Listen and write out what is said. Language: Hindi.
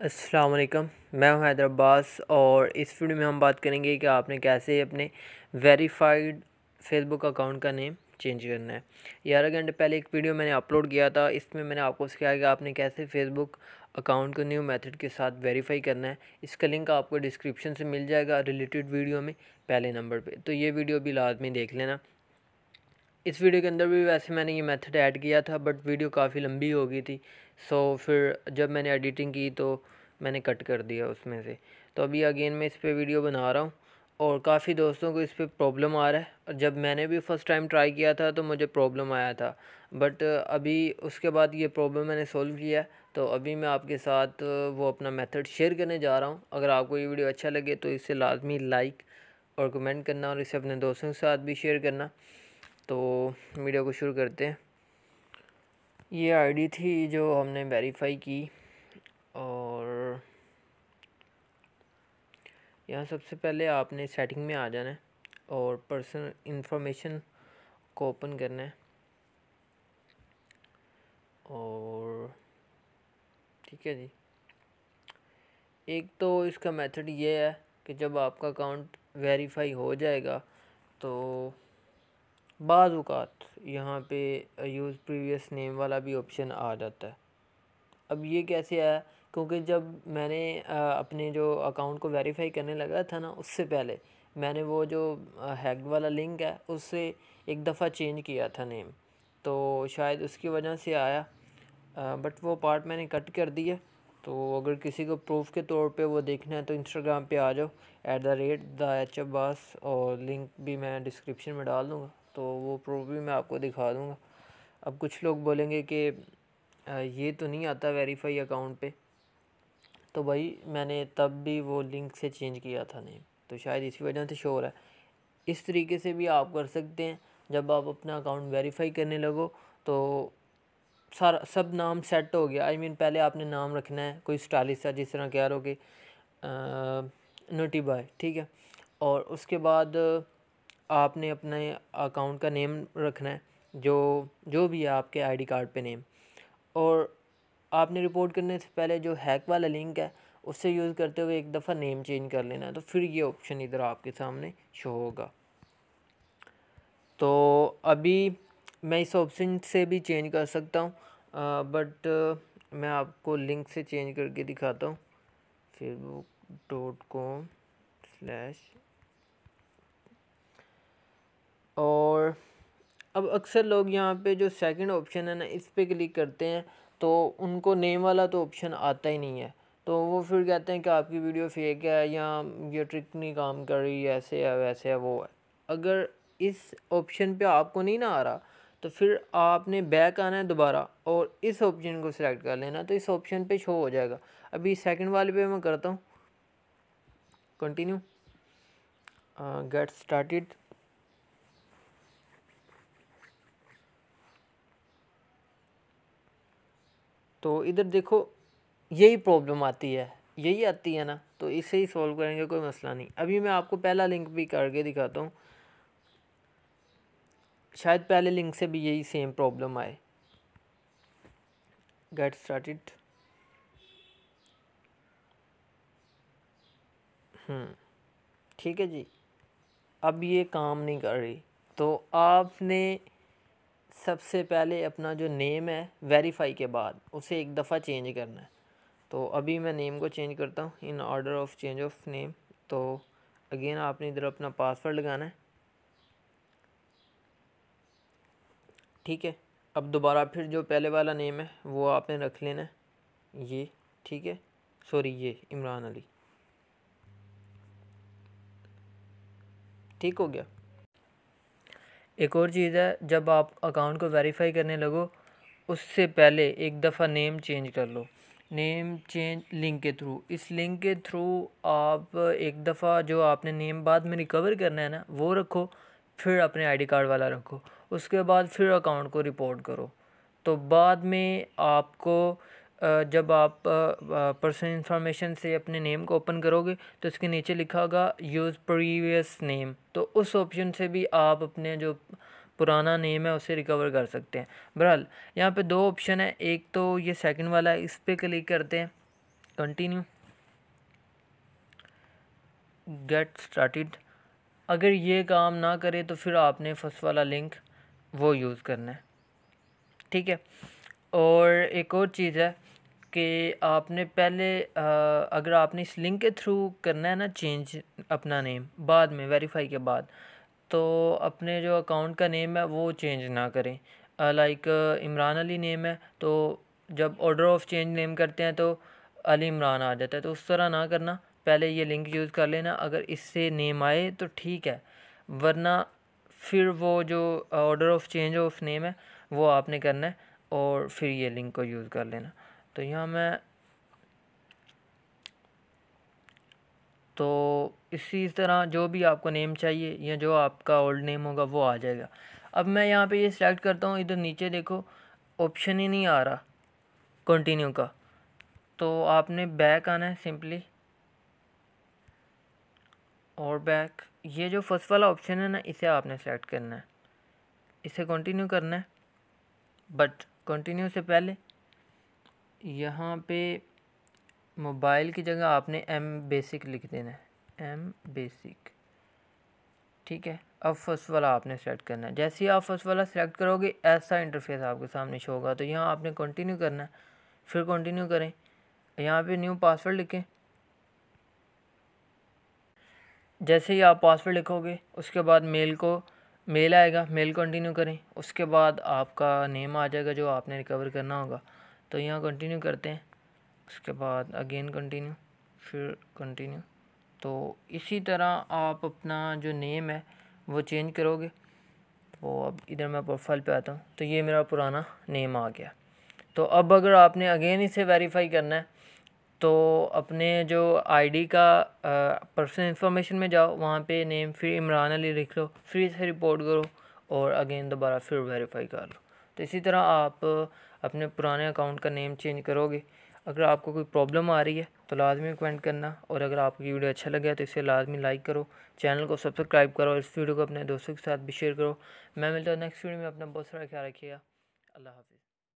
वालेकुम मैं हूं हैदराबाद और इस वीडियो में हम बात करेंगे कि आपने कैसे अपने वेरीफाइड फेसबुक अकाउंट का नेम चेंज करना है ग्यारह घंटे पहले एक वीडियो मैंने अपलोड किया था इसमें मैंने आपको सिखाया कि आपने कैसे फेसबुक अकाउंट को न्यू मेथड के साथ वेरीफाई करना है इसका लिंक आपको डिस्क्रिप्शन से मिल जाएगा रिलेटेड वीडियो में पहले नंबर पर तो ये वीडियो भी लाजमी देख लेना इस वीडियो के अंदर भी वैसे मैंने ये मेथड ऐड किया था बट वीडियो काफ़ी लंबी हो गई थी सो फिर जब मैंने एडिटिंग की तो मैंने कट कर दिया उसमें से तो अभी अगेन मैं इस पर वीडियो बना रहा हूँ और काफ़ी दोस्तों को इस पर प्रॉब्लम आ रहा है और जब मैंने भी फ़र्स्ट टाइम ट्राई किया था तो मुझे प्रॉब्लम आया था बट अभी उसके बाद ये प्रॉब्लम मैंने सोल्व किया तो अभी मैं आपके साथ वो अपना मेथड शेयर करने जा रहा हूँ अगर आपको ये वीडियो अच्छा लगे तो इसे लाजमी लाइक और कमेंट करना और इसे अपने दोस्तों के साथ भी शेयर करना तो वीडियो को शुरू करते हैं ये आईडी थी जो हमने वेरीफाई की और यहाँ सबसे पहले आपने सेटिंग में आ जाना है और पर्सनल इंफॉर्मेशन को ओपन करना है और ठीक है जी एक तो इसका मेथड ये है कि जब आपका अकाउंट वेरीफाई हो जाएगा तो बाज़ात यहाँ पे यूज़ प्रीवियस नेम वाला भी ऑप्शन आ जाता है अब ये कैसे आया क्योंकि जब मैंने अपने जो अकाउंट को वेरीफाई करने लगा था ना उससे पहले मैंने वो जो हैक वाला लिंक है उससे एक दफ़ा चेंज किया था नेम तो शायद उसकी वजह से आया बट वो पार्ट मैंने कट कर दिया तो अगर किसी को प्रूफ के तौर पे वो देखना है तो इंस्टाग्राम पे आ जाओ at the rate the H और लिंक भी मैं डिस्क्रिप्शन में डाल दूँगा तो वो प्रूफ भी मैं आपको दिखा दूँगा अब कुछ लोग बोलेंगे कि ये तो नहीं आता वेरीफाई अकाउंट पे तो भाई मैंने तब भी वो लिंक से चेंज किया था नहीं तो शायद इसी वजह से शोर है इस तरीके से भी आप कर सकते हैं जब आप अपना अकाउंट वेरीफाई करने लगो तो सारा सब नाम सेट हो गया आई I मीन mean, पहले आपने नाम रखना है कोई स्टाइलिश सा जिस तरह कह रहे हो कि नोटी बाय ठीक है और उसके बाद आपने अपने अकाउंट का नेम रखना है जो जो भी है आपके आईडी कार्ड पे नेम और आपने रिपोर्ट करने से पहले जो हैक वाला लिंक है उससे यूज़ करते हुए एक दफ़ा नेम चेंज कर लेना है तो फिर ये ऑप्शन इधर आपके सामने शो होगा तो अभी मैं इस ऑप्शन से भी चेंज कर सकता हूँ बट मैं आपको लिंक से चेंज करके दिखाता हूँ फेसबुक डॉट कॉम स्लैश और अब अक्सर लोग यहाँ पे जो सेकंड ऑप्शन है ना इस पर क्लिक करते हैं तो उनको नेम वाला तो ऑप्शन आता ही नहीं है तो वो फिर कहते हैं कि आपकी वीडियो फेक है या ये ट्रिक नहीं काम कर रही ऐसे है वैसे है वो है अगर इस ऑप्शन पे आपको नहीं ना आ रहा तो फिर आपने बैक आना है दोबारा और इस ऑप्शन को सिलेक्ट कर लेना तो इस ऑप्शन पे शो हो जाएगा अभी सेकंड वाले पे मैं करता हूँ कंटिन्यू गेट स्टार्टेड तो इधर देखो यही प्रॉब्लम आती है यही आती है ना तो इसे ही सॉल्व करेंगे कोई मसला नहीं अभी मैं आपको पहला लिंक भी करके दिखाता हूँ शायद पहले लिंक से भी यही सेम प्रॉब्लम आए गेट स्टार्टेड हम्म, ठीक है जी अब ये काम नहीं कर रही तो आपने सबसे पहले अपना जो नेम है वेरीफाई के बाद उसे एक दफ़ा चेंज करना है तो अभी मैं नेम को चेंज करता हूँ in order of change of name तो अगेन आपने इधर अपना पासवर्ड लगाना है ठीक है अब दोबारा फिर जो पहले वाला नेम है वो आपने रख लेना है ये ठीक है सॉरी ये इमरान अली ठीक हो गया एक और चीज़ है जब आप अकाउंट को वेरीफ़ाई करने लगो उससे पहले एक दफ़ा नेम चेंज कर लो नेम चेंज लिंक के थ्रू इस लिंक के थ्रू आप एक दफ़ा जो आपने नेम बाद में रिकवर करना है ना वो रखो फिर अपने आईडी कार्ड वाला रखो उसके बाद फिर अकाउंट को रिपोर्ट करो तो बाद में आपको जब आप पर्सनल इंफॉर्मेशन से अपने नेम को ओपन करोगे तो इसके नीचे लिखा होगा यूज़ प्रीवियस नेम तो उस ऑप्शन से भी आप अपने जो पुराना नेम है उसे रिकवर कर सकते हैं बहरहाल यहाँ पे दो ऑप्शन है एक तो ये सेकंड वाला है इस पर क्लिक करते हैं कंटिन्यू गेट स्टार्टेड अगर ये काम ना करे तो फिर आपने फर्स्ट वाला लिंक वो यूज़ करना है ठीक है और एक और चीज़ है कि आपने पहले अगर आपने इस लिंक के थ्रू करना है ना चेंज अपना नेम बाद में वेरीफाई के बाद तो अपने जो अकाउंट का नेम है वो चेंज ना करें लाइक इमरान अली नेम है तो जब ऑर्डर ऑफ चेंज नेम करते हैं तो अली इमरान आ जाता है तो उस तरह ना करना पहले ये लिंक यूज़ कर लेना अगर इससे नेम आए तो ठीक है वरना फिर वो जो order of change of name है वो आपने करना है और फिर ये लिंक को यूज़ कर लेना तो यहाँ मैं तो इसी तरह जो भी आपको नेम चाहिए या जो आपका ओल्ड नेम होगा वो आ जाएगा अब मैं यहाँ पे ये यह सिलेक्ट करता हूँ इधर नीचे देखो ऑप्शन ही नहीं आ रहा कंटिन्यू का तो आपने बैक आना है सिंपली और बैक ये जो फर्स्ट वाला ऑप्शन है ना इसे आपने सेलेक्ट करना है इसे कंटिन्यू करना है बट कंटिन्यू से पहले यहाँ पे मोबाइल की जगह आपने एम बेसिक लिख देना है एम बेसिक ठीक है अब फर्स्ट वाला आपने सेलेक्ट करना है जैसे ही आप फर्स्ट वाला सेलेक्ट करोगे ऐसा इंटरफेस आपके सामने शो होगा तो यहाँ आपने कंटिन्यू करना है फिर कंटिन्यू करें यहाँ पे न्यू पासवर्ड लिखें जैसे ही आप पासवर्ड लिखोगे उसके बाद मेल को मेल आएगा मेल कंटिन्यू करें उसके बाद आपका नेम आ जाएगा जो आपने रिकवर करना होगा तो यहाँ कंटिन्यू करते हैं उसके बाद अगेन कंटिन्यू फिर कंटिन्यू तो इसी तरह आप अपना जो नेम है वो चेंज करोगे तो अब इधर मैं प्रोफाइल पे आता हूँ तो ये मेरा पुराना नेम आ गया तो अब अगर आपने अगेन इसे वेरीफाई करना है तो अपने जो आईडी का पर्सनल इंफॉर्मेशन में जाओ वहाँ पे नेम फिर इमरान अली लिख लो फिर इसे रिपोर्ट करो और अगेन दोबारा फिर वेरीफाई कर लो तो इसी तरह आप अपने पुराने अकाउंट का नेम चेंज करोगे अगर आपको कोई प्रॉब्लम आ रही है तो लाजमी कमेंट करना और अगर आपको वीडियो अच्छा लगे तो इसे लाजमी लाइक करो चैनल को सब्सक्राइब करो और इस वीडियो को अपने दोस्तों के साथ भी शेयर करो मैं मिलता हूँ नेक्स्ट वीडियो में अपना बहुत सारा ख्याल रखिएगा अल्लाह हाफिज़